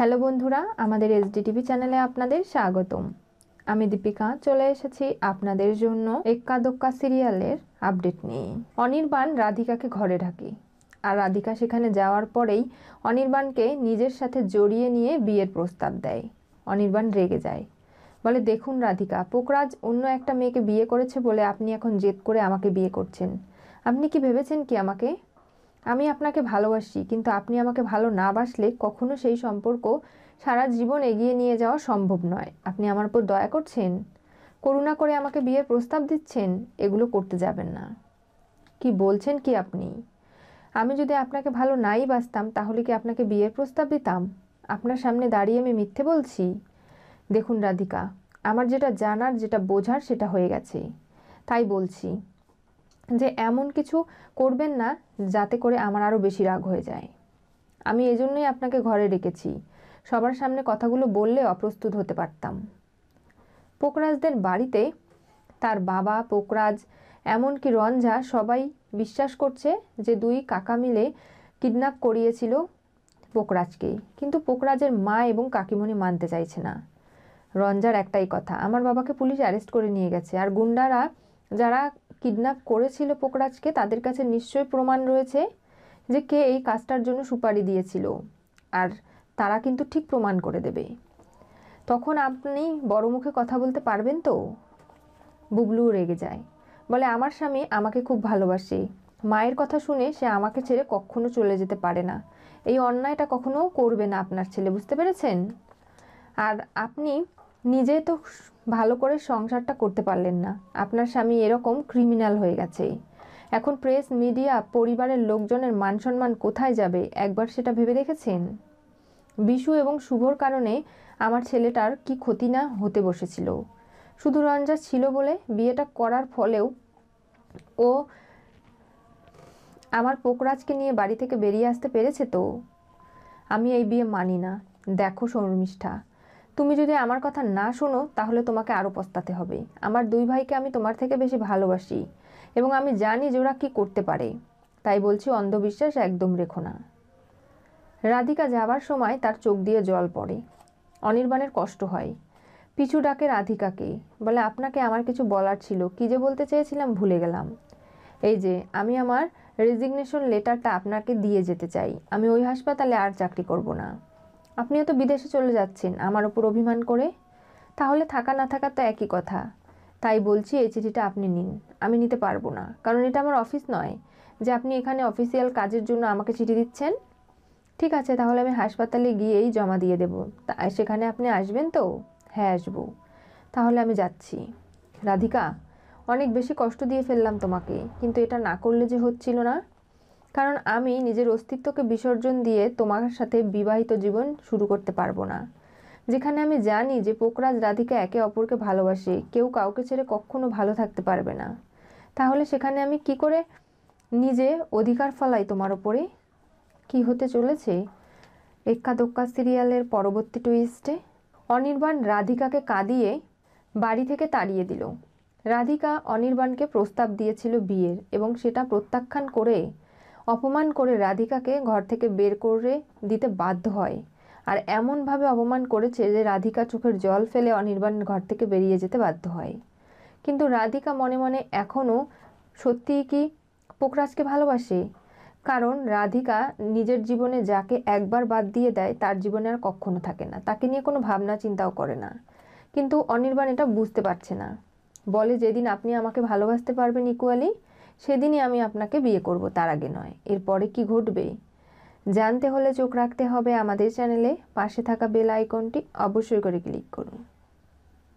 hello বন্ধুরা আমাদের TV চ্যানেলে আপনাদের স্বাগতম আমি দীপিকা চলে এসেছি আপনাদের জন্য এক্কা দোক্কা সিরিয়ালের আপডেট নিয়ে অনির্বাণ রাধিকাকে ঘরে ঢাকে আর রাধিকা সেখানে যাওয়ার পরেই অনির্বাণকে নিজের সাথে জড়িয়ে নিয়ে বিয়ের প্রস্তাব দেয় অনির্বাণ রেগে যায় বলে দেখুন রাধিকা পোকরাজ অন্য একটা মেয়েকে বিয়ে করেছে বলে আপনি এখন জেদ করে আমাকে বিয়ে করছেন আপনি কি ভেবেছেন কি আমাকে আমি আপনাকে ভালোবাসি কিন্তু আপনি আমাকে ভালো না বাসলে কখনো সেই সম্পর্ক সারা জীবন এগিয়ে নিয়ে যাওয়া সম্ভব নয় আপনি আমার উপর দয়া করছেন করুণা করে আমাকে বিয়ের প্রস্তাব দিচ্ছেন এগুলো করতে যাবেন না কি বলছেন কি আপনি আমি যদি আপনাকে ভালো নাই বাসতাম তাহলে কি আপনাকে বিয়ের প্রস্তাব দিতাম আপনার সামনে দাঁড়িয়ে আমি মিথ্যে বলছি দেখুন রাধিকা আমার যেটা জানার যেটা বোঝার সেটা হয়ে গেছে তাই বলছি যে এমন কিছু করবেন না যাতে করে আমার আরও বেশি রাগ হয়ে যায় আমি এজন্যই আপনাকে ঘরে রেখেছি সবার সামনে কথাগুলো বললে অপ্রস্তুত হতে পারতাম পোকরাজদের বাড়িতে তার বাবা পোকরাজ এমনকি রঞ্জা সবাই বিশ্বাস করছে যে দুই কাকা মিলে কিডন্যাপ করিয়েছিল পোকরাজকে কিন্তু পোকরাজের মা এবং কাকিমণি মানতে চাইছে না রঞ্জার একটাই কথা আমার বাবাকে পুলিশ অ্যারেস্ট করে নিয়ে গেছে আর গুন্ডারা যারা কিডন্যাপ করেছিল পোকরাজকে তাদের কাছে নিশ্চয়ই প্রমাণ রয়েছে যে কে এই কাজটার জন্য সুপারি দিয়েছিল আর তারা কিন্তু ঠিক প্রমাণ করে দেবে তখন আপনি বড় মুখে কথা বলতে পারবেন তো বুবলুও রেগে যায় বলে আমার স্বামী আমাকে খুব ভালোবাসে মায়ের কথা শুনে সে আমাকে ছেড়ে কখনো চলে যেতে পারে না এই অন্যায়টা কখনো করবে না আপনার ছেলে বুঝতে পেরেছেন আর আপনি নিজে তো ভালো করে সংসারটা করতে পারলেন না আপনার স্বামী এরকম ক্রিমিনাল হয়ে গেছে এখন প্রেস মিডিয়া পরিবারের লোকজনের মান সম্মান কোথায় যাবে একবার সেটা ভেবে দেখেছেন বিশু এবং শুভর কারণে আমার ছেলেটার কি ক্ষতি না হতে বসেছিল শুধু রঞ্জা ছিল বলে বিয়েটা করার ফলেও ও আমার পোকরাজকে নিয়ে বাড়ি থেকে বেরিয়ে আসতে পেরেছে তো আমি এই বিয়ে মানি না দেখো শর্মিষ্ঠা তুমি যদি আমার কথা না শোনো তাহলে তোমাকে আরও পস্তাতে হবে আমার দুই ভাইকে আমি তোমার থেকে বেশি ভালোবাসি এবং আমি জানি যে ওরা কী করতে পারে তাই বলছি অন্ধবিশ্বাস একদম রেখো না রাধিকা যাবার সময় তার চোখ দিয়ে জল পড়ে অনির্বাণের কষ্ট হয় পিছু ডাকে রাধিকাকে বলে আপনাকে আমার কিছু বলার ছিল কি যে বলতে চেয়েছিলাম ভুলে গেলাম এই যে আমি আমার রেজিগনেশন লেটারটা আপনাকে দিয়ে যেতে চাই আমি ওই হাসপাতালে আর চাকরি করব না আপনিও তো বিদেশে চলে যাচ্ছেন আমার ওপর অভিমান করে তাহলে থাকা না থাকা তো একই কথা তাই বলছি এই চিঠিটা আপনি নিন আমি নিতে পারবো না কারণ এটা আমার অফিস নয় যে আপনি এখানে অফিসিয়াল কাজের জন্য আমাকে চিঠি দিচ্ছেন ঠিক আছে তাহলে আমি হাসপাতালে গিয়েই জমা দিয়ে দেবো তা সেখানে আপনি আসবেন তো হ্যাঁ আসবো তাহলে আমি যাচ্ছি রাধিকা অনেক বেশি কষ্ট দিয়ে ফেললাম তোমাকে কিন্তু এটা না করলে যে হচ্ছিল না কারণ আমি নিজের অস্তিত্বকে বিসর্জন দিয়ে তোমার সাথে বিবাহিত জীবন শুরু করতে পারবো না যেখানে আমি জানি যে পোকরাজ রাধিকা একে অপরকে ভালোবাসে কেউ কাউকে ছেড়ে কখনো ভালো থাকতে পারবে না তাহলে সেখানে আমি কি করে নিজে অধিকার ফলাই তোমার ওপরে কি হতে চলেছে একা দোক্কা সিরিয়ালের পরবর্তী টুইস্টে অনির্বাণ রাধিকাকে কাঁদিয়ে বাড়ি থেকে তাড়িয়ে দিল রাধিকা অনির্বাণকে প্রস্তাব দিয়েছিল বিয়ের এবং সেটা প্রত্যাখ্যান করে অপমান করে রাধিকাকে ঘর থেকে বের করে দিতে বাধ্য হয় আর এমনভাবে অপমান করেছে যে রাধিকা চোখের জল ফেলে অনির্বাণ ঘর থেকে বেরিয়ে যেতে বাধ্য হয় কিন্তু রাধিকা মনে মনে এখনও সত্যিই কি পোকরাজকে ভালোবাসে কারণ রাধিকা নিজের জীবনে যাকে একবার বাদ দিয়ে দেয় তার জীবনে আর কখনো থাকে না তাকে নিয়ে কোনো ভাবনা চিন্তাও করে না কিন্তু অনির্বাণ এটা বুঝতে পারছে না বলে যেদিন আপনি আমাকে ভালোবাসতে পারবেন ইকুয়ালি সেদিনই আমি আপনাকে বিয়ে করব তার আগে নয় এরপরে কি ঘটবে জানতে হলে চোখ রাখতে হবে আমাদের চ্যানেলে পাশে থাকা বেল আইকনটি অবশ্যই করে ক্লিক করুন